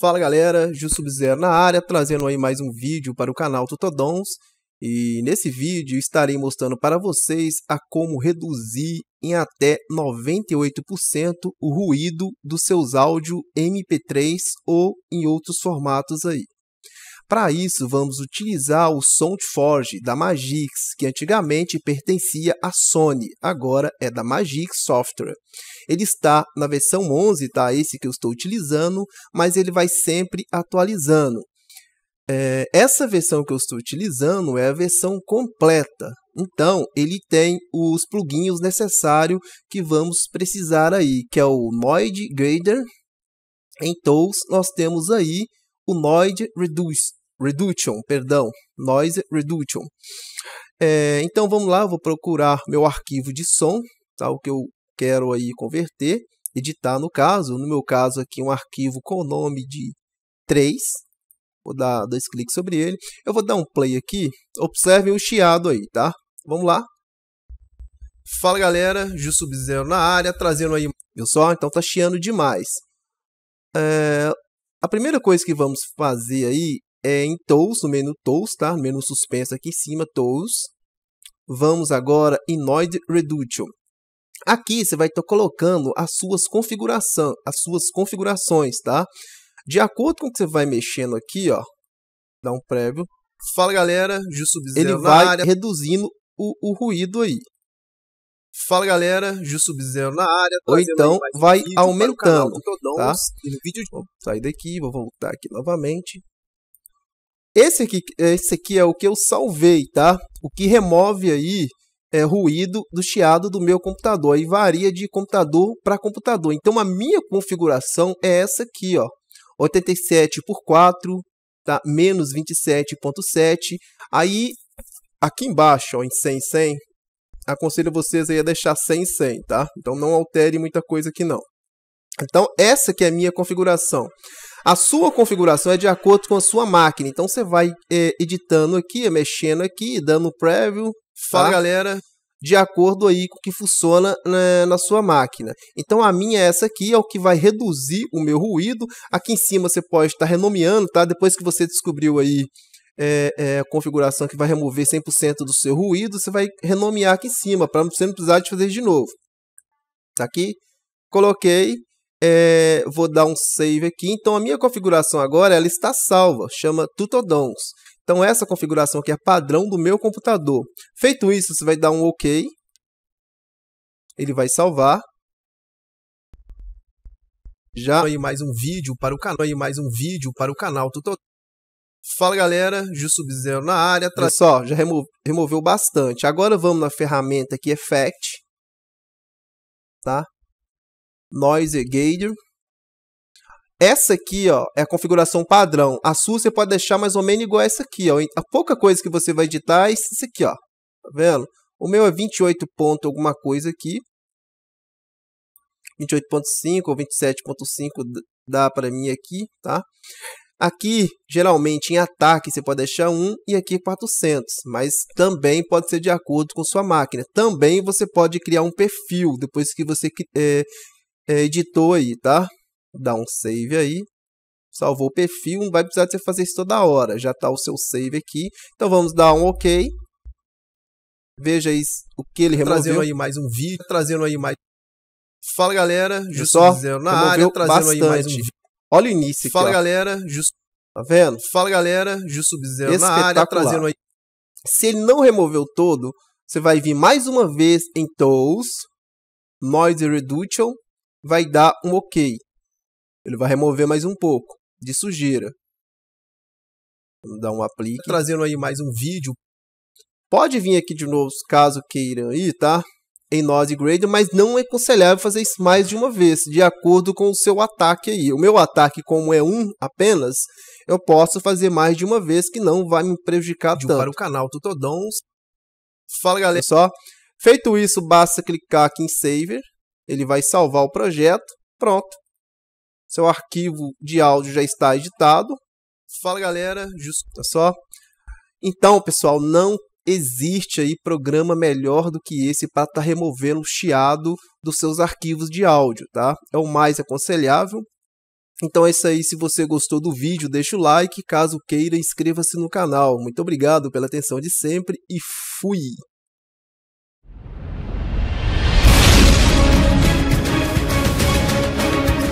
Fala galera, Ju Sub-Zero na área, trazendo aí mais um vídeo para o canal Tutodons. E nesse vídeo estarei mostrando para vocês a como reduzir em até 98% o ruído dos seus áudios MP3 ou em outros formatos aí. Para isso, vamos utilizar o SoundForge da Magix, que antigamente pertencia à Sony, agora é da Magix Software. Ele está na versão 11, tá? Esse que eu estou utilizando, mas ele vai sempre atualizando. É, essa versão que eu estou utilizando é a versão completa. Então, ele tem os plugins necessários que vamos precisar aí, que é o Noid Grader. Em Tools, nós temos aí o Noid Reduce, Reduction, perdão, Noise Reduction. É, então vamos lá, vou procurar meu arquivo de som, tá, o que eu quero aí converter, editar no caso, no meu caso aqui um arquivo com o nome de 3, vou dar dois cliques sobre ele, eu vou dar um play aqui, observem o chiado aí, tá? Vamos lá. Fala galera, Jusubzero na área, trazendo aí, viu só? Ah, então tá chiando demais. É, a primeira coisa que vamos fazer aí é, em tools, no menu tools, tá? No menu suspenso aqui em cima, tools. Vamos agora em Noid Reduction. Aqui você vai estar colocando as suas configuração, as suas configurações, tá? De acordo com o que você vai mexendo aqui, ó, dá um prévio. Fala galera, Justo Ele vai área. reduzindo o, o ruído aí. Fala galera, Justo zero na área. Ou então vai aumentando, tá? sair daqui, vou voltar aqui novamente. Esse aqui, esse aqui é o que eu salvei, tá? O que remove aí é, ruído do chiado do meu computador. Aí varia de computador para computador. Então a minha configuração é essa aqui, ó. 87 por 4, tá? Menos 27.7. Aí aqui embaixo, ó, em 100, 100, aconselho vocês aí a deixar 100, 100, tá? Então não altere muita coisa aqui não. Então essa que é a minha configuração. A sua configuração é de acordo com a sua máquina. Então você vai é, editando aqui, é, mexendo aqui, dando preview. Tá? Fala, tá? galera. De acordo aí com o que funciona né, na sua máquina. Então a minha é essa aqui, é o que vai reduzir o meu ruído. Aqui em cima você pode estar tá renomeando, tá? Depois que você descobriu aí é, é, a configuração que vai remover 100% do seu ruído, você vai renomear aqui em cima, para você não precisar de fazer de novo. Tá aqui, coloquei, é, vou dar um save aqui. Então, a minha configuração agora ela está salva, chama Tutodons. Então, essa configuração aqui é padrão do meu computador. Feito isso, você vai dar um OK. Ele vai salvar. Já aí mais um vídeo para o canal, e mais um vídeo para o canal Tutodons. Fala galera, jussub Zero na área. Olha só, já remo... removeu bastante. Agora vamos na ferramenta aqui, Effect. Tá? Noise Gator. Essa aqui, ó, é a configuração padrão. A sua você pode deixar mais ou menos igual a essa aqui, ó. A pouca coisa que você vai editar é isso aqui, ó. Tá vendo? O meu é 28 ponto alguma coisa aqui. 28.5 ou 27.5 dá para mim aqui, tá? Aqui, geralmente, em ataque, você pode deixar 1 e aqui 400, mas também pode ser de acordo com sua máquina. Também você pode criar um perfil depois que você é, editou aí, tá? dá um save aí, salvou o perfil, não vai precisar de você fazer isso toda hora, já está o seu save aqui, então vamos dar um OK. Veja aí o que ele removeu. Trazendo aí mais um vídeo, trazendo aí mais... Fala galera, justo só dizendo na área, trazendo bastante. aí mais um vídeo. Olha o início aqui, Fala ó. galera, justo... Tá vendo? Fala galera, justo dizendo na área, trazendo aí... Se ele não removeu todo, você vai vir mais uma vez em Tools, Noise Reduction, vai dar um OK. Ele vai remover mais um pouco de sujeira. Vamos dar um aplique. Trazendo aí mais um vídeo. Pode vir aqui de novo, caso queiram ir, tá? Em Node Grade, mas não é aconselhável fazer isso mais de uma vez, de acordo com o seu ataque aí. O meu ataque, como é um apenas, eu posso fazer mais de uma vez, que não vai me prejudicar de tanto. Para o canal Tutodons. Fala, galera. só, feito isso, basta clicar aqui em Saver. Ele vai salvar o projeto. Pronto. Seu arquivo de áudio já está editado. Fala galera, justo, tá só? Então, pessoal, não existe aí programa melhor do que esse para estar tá removendo o chiado dos seus arquivos de áudio, tá? É o mais aconselhável. Então é isso aí, se você gostou do vídeo, deixa o like, caso queira, inscreva-se no canal. Muito obrigado pela atenção de sempre e fui!